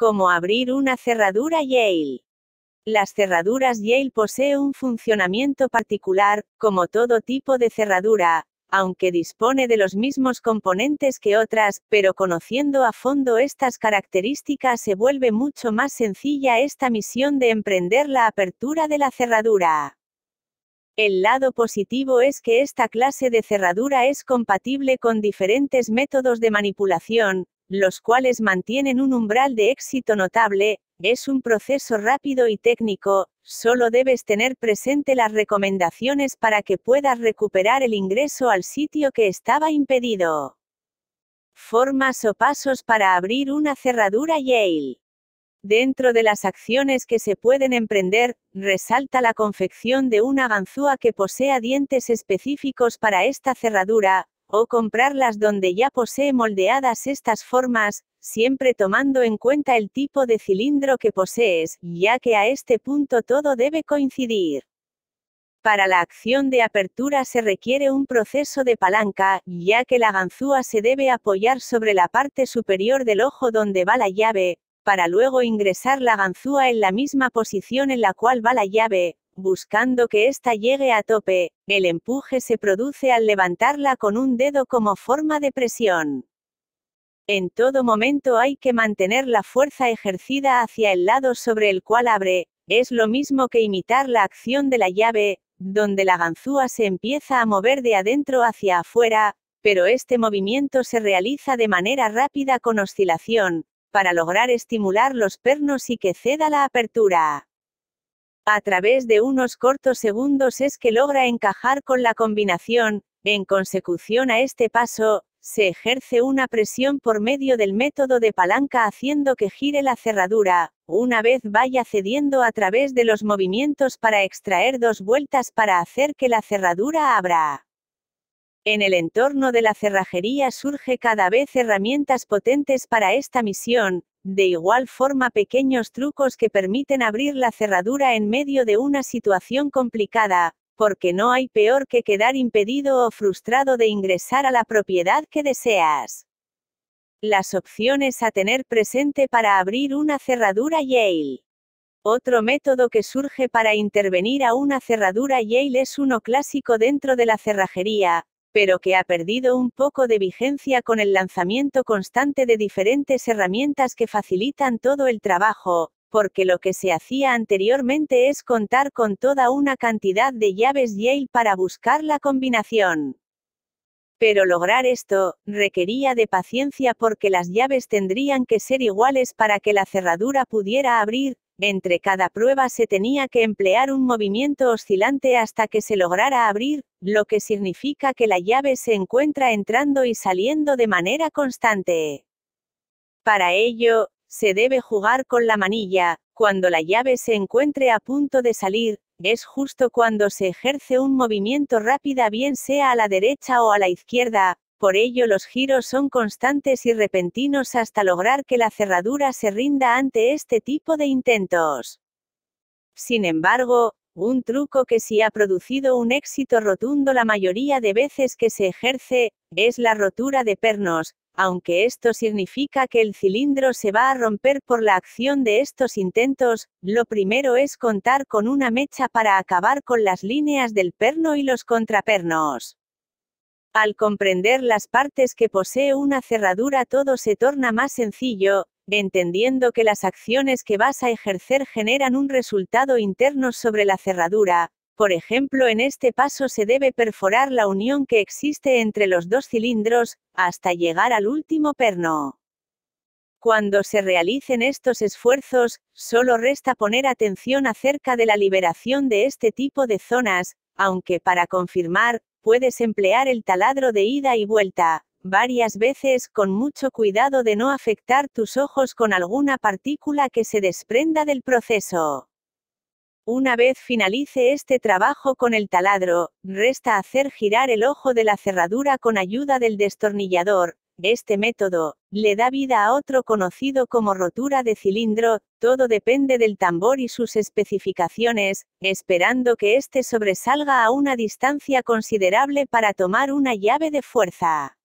Como abrir una cerradura Yale. Las cerraduras Yale posee un funcionamiento particular, como todo tipo de cerradura, aunque dispone de los mismos componentes que otras, pero conociendo a fondo estas características se vuelve mucho más sencilla esta misión de emprender la apertura de la cerradura. El lado positivo es que esta clase de cerradura es compatible con diferentes métodos de manipulación, los cuales mantienen un umbral de éxito notable, es un proceso rápido y técnico, solo debes tener presente las recomendaciones para que puedas recuperar el ingreso al sitio que estaba impedido. Formas o pasos para abrir una cerradura Yale. Dentro de las acciones que se pueden emprender, resalta la confección de una ganzúa que posea dientes específicos para esta cerradura, o comprarlas donde ya posee moldeadas estas formas, siempre tomando en cuenta el tipo de cilindro que posees, ya que a este punto todo debe coincidir. Para la acción de apertura se requiere un proceso de palanca, ya que la ganzúa se debe apoyar sobre la parte superior del ojo donde va la llave, para luego ingresar la ganzúa en la misma posición en la cual va la llave, buscando que ésta llegue a tope, el empuje se produce al levantarla con un dedo como forma de presión. En todo momento hay que mantener la fuerza ejercida hacia el lado sobre el cual abre, es lo mismo que imitar la acción de la llave, donde la ganzúa se empieza a mover de adentro hacia afuera, pero este movimiento se realiza de manera rápida con oscilación, para lograr estimular los pernos y que ceda la apertura a través de unos cortos segundos es que logra encajar con la combinación, en consecución a este paso, se ejerce una presión por medio del método de palanca haciendo que gire la cerradura, una vez vaya cediendo a través de los movimientos para extraer dos vueltas para hacer que la cerradura abra. En el entorno de la cerrajería surge cada vez herramientas potentes para esta misión, de igual forma pequeños trucos que permiten abrir la cerradura en medio de una situación complicada, porque no hay peor que quedar impedido o frustrado de ingresar a la propiedad que deseas. Las opciones a tener presente para abrir una cerradura Yale. Otro método que surge para intervenir a una cerradura Yale es uno clásico dentro de la cerrajería, pero que ha perdido un poco de vigencia con el lanzamiento constante de diferentes herramientas que facilitan todo el trabajo, porque lo que se hacía anteriormente es contar con toda una cantidad de llaves Yale para buscar la combinación. Pero lograr esto, requería de paciencia porque las llaves tendrían que ser iguales para que la cerradura pudiera abrir, entre cada prueba se tenía que emplear un movimiento oscilante hasta que se lograra abrir, lo que significa que la llave se encuentra entrando y saliendo de manera constante. Para ello, se debe jugar con la manilla, cuando la llave se encuentre a punto de salir, es justo cuando se ejerce un movimiento rápida bien sea a la derecha o a la izquierda, por ello los giros son constantes y repentinos hasta lograr que la cerradura se rinda ante este tipo de intentos. Sin embargo, un truco que sí ha producido un éxito rotundo la mayoría de veces que se ejerce, es la rotura de pernos, aunque esto significa que el cilindro se va a romper por la acción de estos intentos, lo primero es contar con una mecha para acabar con las líneas del perno y los contrapernos. Al comprender las partes que posee una cerradura todo se torna más sencillo, entendiendo que las acciones que vas a ejercer generan un resultado interno sobre la cerradura. Por ejemplo, en este paso se debe perforar la unión que existe entre los dos cilindros, hasta llegar al último perno. Cuando se realicen estos esfuerzos, solo resta poner atención acerca de la liberación de este tipo de zonas, aunque para confirmar, puedes emplear el taladro de ida y vuelta, varias veces con mucho cuidado de no afectar tus ojos con alguna partícula que se desprenda del proceso. Una vez finalice este trabajo con el taladro, resta hacer girar el ojo de la cerradura con ayuda del destornillador. Este método, le da vida a otro conocido como rotura de cilindro, todo depende del tambor y sus especificaciones, esperando que éste sobresalga a una distancia considerable para tomar una llave de fuerza.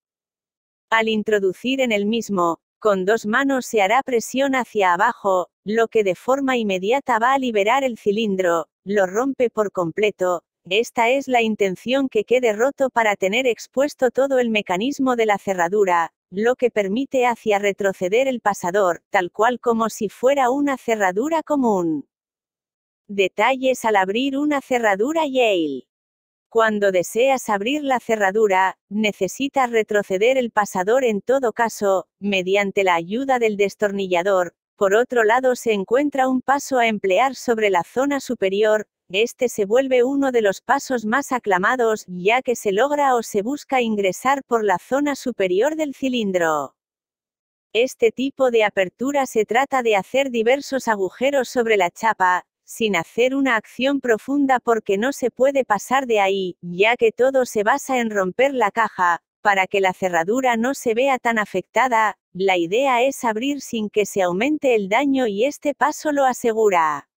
Al introducir en el mismo, con dos manos se hará presión hacia abajo, lo que de forma inmediata va a liberar el cilindro, lo rompe por completo, esta es la intención que quede roto para tener expuesto todo el mecanismo de la cerradura, lo que permite hacia retroceder el pasador, tal cual como si fuera una cerradura común. Detalles al abrir una cerradura Yale. Cuando deseas abrir la cerradura, necesitas retroceder el pasador en todo caso, mediante la ayuda del destornillador. Por otro lado se encuentra un paso a emplear sobre la zona superior, este se vuelve uno de los pasos más aclamados, ya que se logra o se busca ingresar por la zona superior del cilindro. Este tipo de apertura se trata de hacer diversos agujeros sobre la chapa, sin hacer una acción profunda porque no se puede pasar de ahí, ya que todo se basa en romper la caja, para que la cerradura no se vea tan afectada, la idea es abrir sin que se aumente el daño y este paso lo asegura.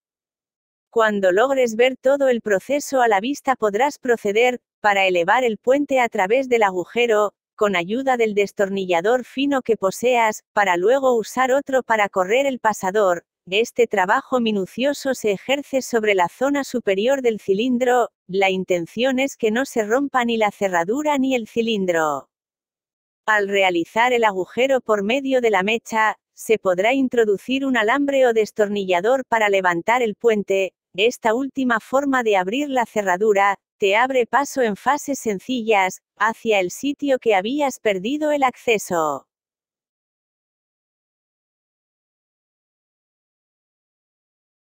Cuando logres ver todo el proceso a la vista podrás proceder, para elevar el puente a través del agujero, con ayuda del destornillador fino que poseas, para luego usar otro para correr el pasador, este trabajo minucioso se ejerce sobre la zona superior del cilindro, la intención es que no se rompa ni la cerradura ni el cilindro. Al realizar el agujero por medio de la mecha, se podrá introducir un alambre o destornillador para levantar el puente, esta última forma de abrir la cerradura, te abre paso en fases sencillas, hacia el sitio que habías perdido el acceso.